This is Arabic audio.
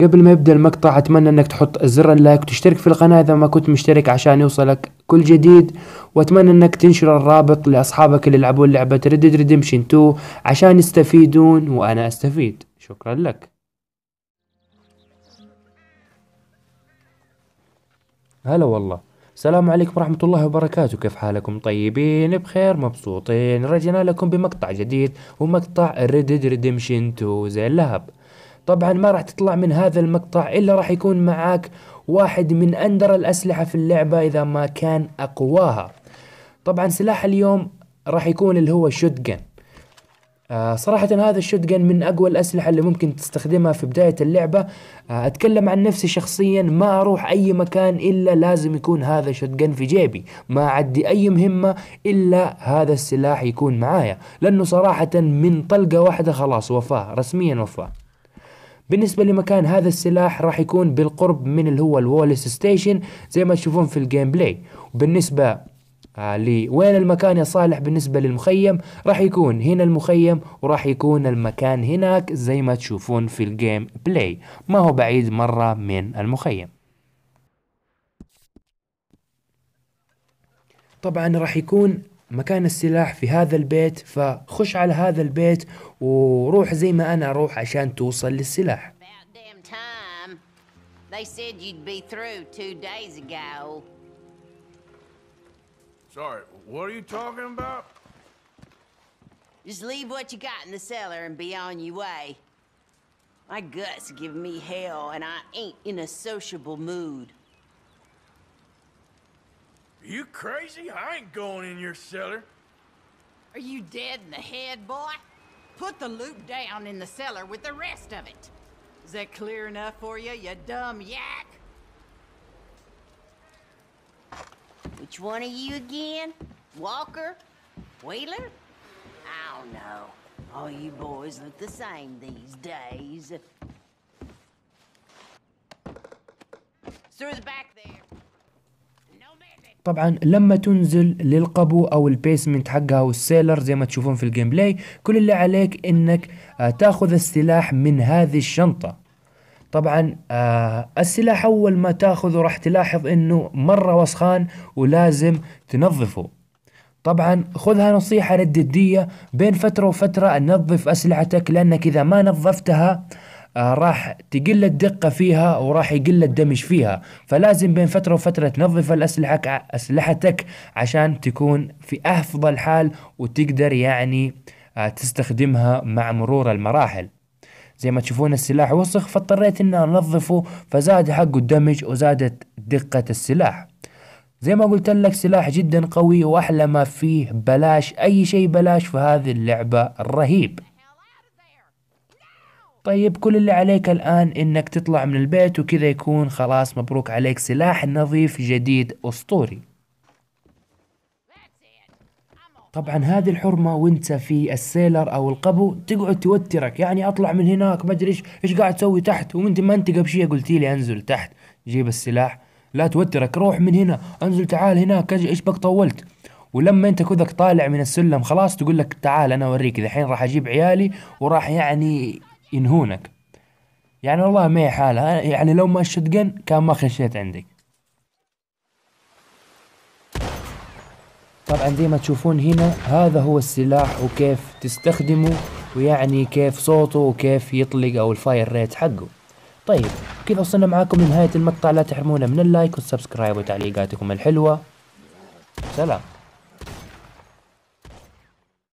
قبل ما يبدأ المقطع أتمنى أنك تحط زر اللايك وتشترك في القناة إذا ما كنت مشترك عشان يوصلك كل جديد وأتمنى أنك تنشر الرابط لأصحابك اللي يلعبون لعبة Red Dead Redemption 2 عشان يستفيدون وأنا أستفيد شكرا لك هلا والله السلام عليكم ورحمة الله وبركاته كيف حالكم طيبين بخير مبسوطين رجعنا لكم بمقطع جديد ومقطع Red Dead Redemption 2 زي اللهب طبعا ما راح تطلع من هذا المقطع إلا راح يكون معاك واحد من أندر الأسلحة في اللعبة إذا ما كان أقواها طبعا سلاح اليوم راح يكون اللي هو شوتجن آه صراحة هذا الشوتجن من أقوى الأسلحة اللي ممكن تستخدمها في بداية اللعبة آه أتكلم عن نفسي شخصيا ما أروح أي مكان إلا لازم يكون هذا الشوتجن في جيبي ما أعدي أي مهمة إلا هذا السلاح يكون معايا لأنه صراحة من طلقة واحدة خلاص وفاة رسميا وفاة بالنسبة لمكان هذا السلاح راح يكون بالقرب من اللي هو الوولس ستيشن زي ما تشوفون في الجيم بلاي وبالنسبة آه لوين المكان يا صالح بالنسبة للمخيم راح يكون هنا المخيم وراح يكون المكان هناك زي ما تشوفون في الجيم بلاي ما هو بعيد مرة من المخيم طبعا راح يكون مكان السلاح في هذا البيت فخش على هذا البيت وروح زي ما أنا أروح عشان توصل للسلاح They said you'd be through two days ago. Sorry, what are you talking about? Just leave what you got in the cellar and be on your way. My guts give me hell, and I ain't in a sociable mood. You crazy? I ain't going in your cellar. Are you dead in the head, boy? Put the loot down in the cellar with the rest of it. Is that clear enough for you, you dumb yak? Which one of you again? Walker? Wheeler? I don't know. All you boys look the same these days. Through the back there. طبعا لما تنزل للقبو او البيسمنت حقها والسيلر زي ما تشوفون في الجيم بلاي كل اللي عليك انك آه، تاخذ السلاح من هذه الشنطة طبعا آه السلاح اول ما تاخذه راح تلاحظ انه مرة وسخان ولازم تنظفه طبعا خذها نصيحة للددية بين فترة وفترة نظف اسلحتك لانك اذا ما نظفتها آه آه، راح تقل الدقة فيها وراح يقل الدمج فيها فلازم بين فترة وفترة تنظف الأسلحة أسلحتك عشان تكون في أفضل حال وتقدر يعني آه، تستخدمها مع مرور المراحل زي ما تشوفون السلاح وسخ فاضطريت اني انظفه فزاد حقه الدمج وزادت دقة السلاح زي ما قلت لك سلاح جدا قوي واحلى ما فيه بلاش اي شيء بلاش في هذه اللعبة الرهيب طيب كل اللي عليك الآن إنك تطلع من البيت وكذا يكون خلاص مبروك عليك سلاح نظيف جديد أسطوري طبعا هذه الحرمه وانت في السيلر او القبو تقعد توترك يعني اطلع من هناك ما ادري ايش ايش قاعد تسوي تحت وانت ما انت قبل شيء قلت لي انزل تحت جيب السلاح لا توترك روح من هنا انزل تعال هناك ايش بك طولت ولما انت كذك طالع من السلم خلاص تقول لك تعال انا اوريك الحين راح اجيب عيالي وراح يعني ينهونك يعني والله ما هي حالها يعني لو ما الشتقن كان ما خشيت عندك طبعا زي ما تشوفون هنا هذا هو السلاح وكيف تستخدمه ويعني كيف صوته وكيف يطلق او الفاير ريت حقه طيب كذا وصلنا معاكم لنهاية المقطع لا تحرمونا من اللايك والسبسكرايب وتعليقاتكم الحلوة سلام